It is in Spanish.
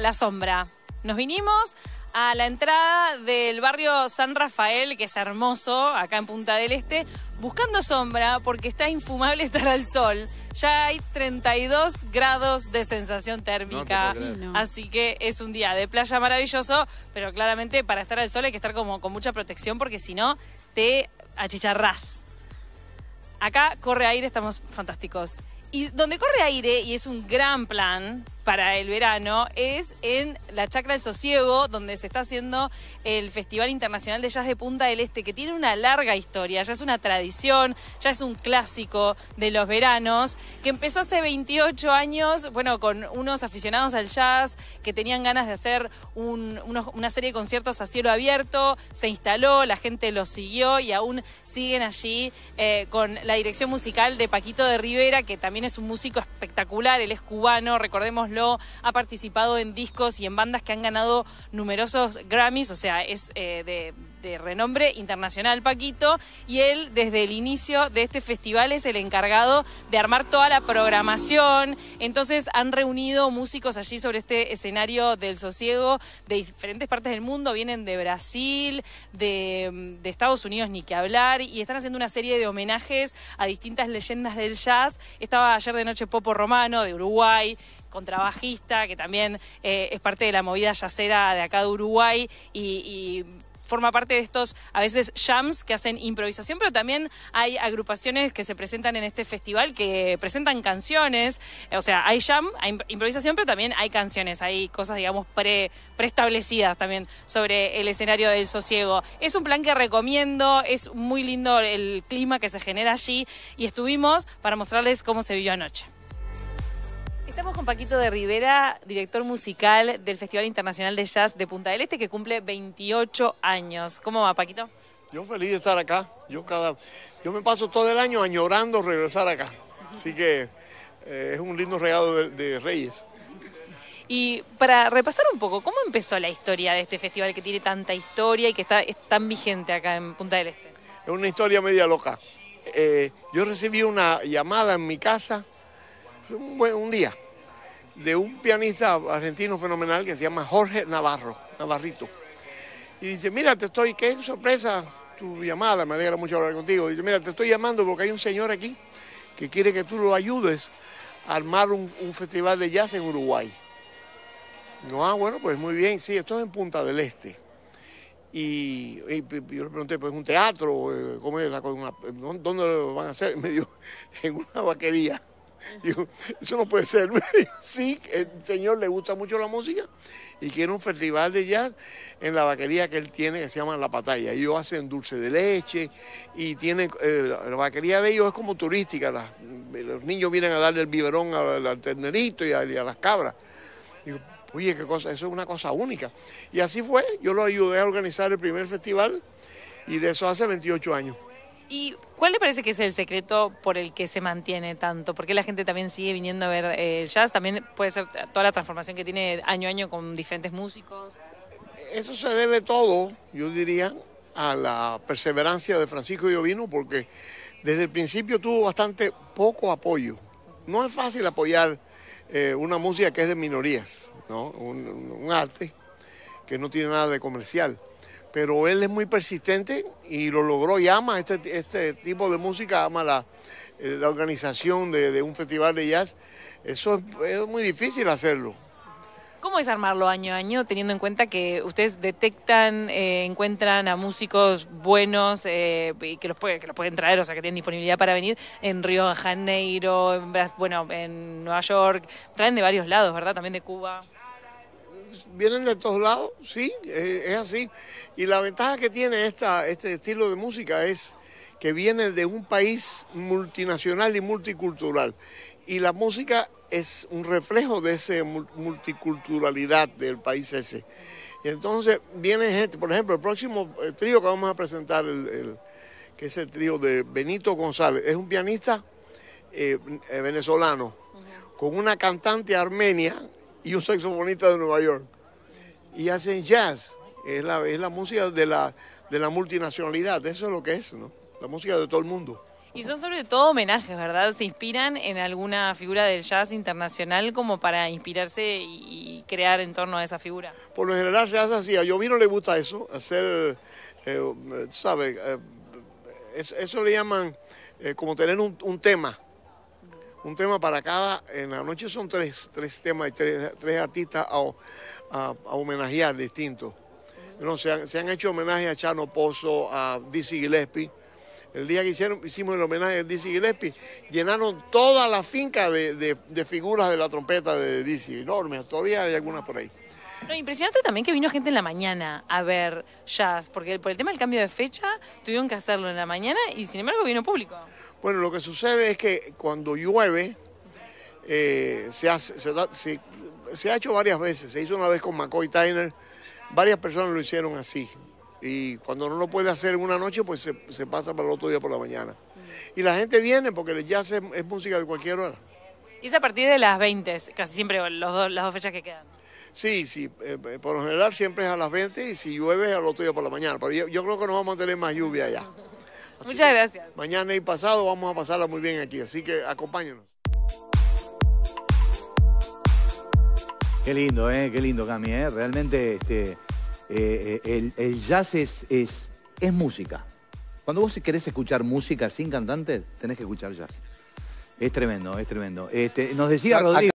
la sombra. Nos vinimos a la entrada del barrio San Rafael, que es hermoso, acá en Punta del Este, buscando sombra porque está infumable estar al sol. Ya hay 32 grados de sensación térmica, así que es un día de playa maravilloso, pero claramente para estar al sol hay que estar como con mucha protección porque si no te achicharrás. Acá corre aire, estamos fantásticos. Y donde corre aire, y es un gran plan, para el verano es en la Chacra de Sosiego, donde se está haciendo el Festival Internacional de Jazz de Punta del Este, que tiene una larga historia, ya es una tradición, ya es un clásico de los veranos, que empezó hace 28 años, bueno, con unos aficionados al jazz que tenían ganas de hacer una serie de conciertos a cielo abierto, se instaló, la gente lo siguió y aún siguen allí eh, con la dirección musical de Paquito de Rivera, que también es un músico espectacular, él es cubano, recordemos ha participado en discos y en bandas que han ganado numerosos Grammys, o sea, es eh, de, renombre internacional Paquito, y él desde el inicio de este festival es el encargado de armar toda la programación, entonces han reunido músicos allí sobre este escenario del sosiego de diferentes partes del mundo, vienen de Brasil, de, de Estados Unidos, ni que hablar, y están haciendo una serie de homenajes a distintas leyendas del jazz. Estaba ayer de noche Popo Romano de Uruguay, contrabajista, que también eh, es parte de la movida yacera de acá de Uruguay y, forma parte de estos a veces jams que hacen improvisación, pero también hay agrupaciones que se presentan en este festival que presentan canciones, o sea, hay jam, hay improvisación, pero también hay canciones, hay cosas, digamos, preestablecidas también sobre el escenario del sosiego. Es un plan que recomiendo, es muy lindo el clima que se genera allí y estuvimos para mostrarles cómo se vivió anoche. Estamos con Paquito de Rivera, director musical del Festival Internacional de Jazz de Punta del Este, que cumple 28 años. ¿Cómo va, Paquito? Yo feliz de estar acá. Yo, cada, yo me paso todo el año añorando regresar acá. Así que eh, es un lindo regalo de, Reyes. Y para repasar un poco, ¿cómo empezó la historia de este festival que tiene tanta historia y que está es tan vigente acá en Punta del Este? Es una historia media loca. Eh, yo recibí una llamada en mi casa un día de un pianista argentino fenomenal que se llama Jorge Navarro, Navarrito. Y dice, mira, te estoy, qué sorpresa tu llamada, me alegra mucho hablar contigo. dice, mira, te estoy llamando porque hay un señor aquí que quiere que tú lo ayudes a armar un, festival de jazz en Uruguay. No, ah, bueno, pues muy bien, sí, esto es en Punta del Este. Y, yo le pregunté, pues un teatro, eh, ¿cómo es la, ¿dónde lo van a hacer? me dijo, en una vaquería eso no puede ser. sí, el señor le gusta mucho la música y quiere un festival de jazz en la vaquería que él tiene que se llama La Patalla. Ellos hacen dulce de leche y tienen, eh, la vaquería de ellos es como turística. los niños vienen a darle el biberón al, ternerito y a, las cabras. oye, qué cosa, eso es una cosa única. Y así fue, yo lo ayudé a organizar el primer festival y de eso hace 28 años. ¿Y cuál le parece que es el secreto por el que se mantiene tanto? ¿Por qué la gente también sigue viniendo a ver el eh, jazz? También puede ser toda la transformación que tiene año a año con diferentes músicos. Eso se debe todo, yo diría, a la perseverancia de Francisco Llovino, porque desde el principio tuvo bastante poco apoyo. No es fácil apoyar eh, una música que es de minorías, ¿no? un arte que no tiene nada de comercial pero él es muy persistente y lo logró y ama este, este tipo de música, ama la, eh, organización de, de, un festival de jazz. Eso es, muy difícil hacerlo. ¿Cómo es armarlo año a año, teniendo en cuenta que ustedes detectan, eh, encuentran a músicos buenos eh, y que los, puede, que los pueden traer, o sea, que tienen disponibilidad para venir en Río de Janeiro, bueno, en Nueva York, traen de varios lados, ¿verdad? También de Cuba vienen de todos lados, sí, eh, es así. Y la ventaja que tiene esta, este estilo de música es que viene de un país multinacional y multicultural. Y la música es un reflejo de esa multiculturalidad del país ese. Y entonces viene gente, por ejemplo, el próximo eh, trío que vamos a presentar, el, que es el trío de Benito González, es un pianista eh, venezolano, con una cantante armenia y un saxofonista de Nueva York. Y hacen jazz, es la, es la música de la, de la multinacionalidad, eso es lo que es, ¿no? La música de todo el mundo. Y son sobre todo homenajes, ¿verdad? Se inspiran en alguna figura del jazz internacional como para inspirarse y crear en torno a esa figura. Por lo general se hace así. A no le gusta eso, hacer, eh, eh ¿sabes? Eh, eso, le llaman eh, como tener un, un tema un tema para cada, en la noche son tres, tres temas y tres, tres artistas a, homenajear distintos. se, han, hecho homenajes a Chano Pozo, a Dizzy Gillespie. El día que hicimos el homenaje a Dizzy Gillespie, llenaron toda la finca de, figuras de la trompeta de Dizzy, enormes, todavía hay algunas por ahí. impresionante también que vino gente en la mañana a ver jazz, porque por el tema del cambio de fecha tuvieron que hacerlo en la mañana y sin embargo vino público. Bueno, lo que sucede es que cuando llueve, eh, se, hace, se, se, ha hecho varias veces, se hizo una vez con McCoy Tyner, varias personas lo hicieron así. Y cuando no lo puede hacer en una noche, pues se, pasa para el otro día por la mañana. Y la gente viene porque ya jazz es, música de cualquier hora. Y es a partir de las 20, casi siempre los las dos fechas que quedan. Sí, sí, eh, por lo general siempre es a las 20 y si llueve es al otro día por la mañana. Pero yo, yo creo que no vamos a tener más lluvia allá. Muchas gracias. Mañana y pasado vamos a pasarla muy bien aquí, así que acompáñenos. Qué lindo, ¿eh? Qué lindo, Cami, eh. Realmente este, eh, eh, el, jazz es, es, música. Cuando vos querés escuchar música sin cantante, tenés que escuchar jazz. Es tremendo, es tremendo. Este, nos decía Rodrigo...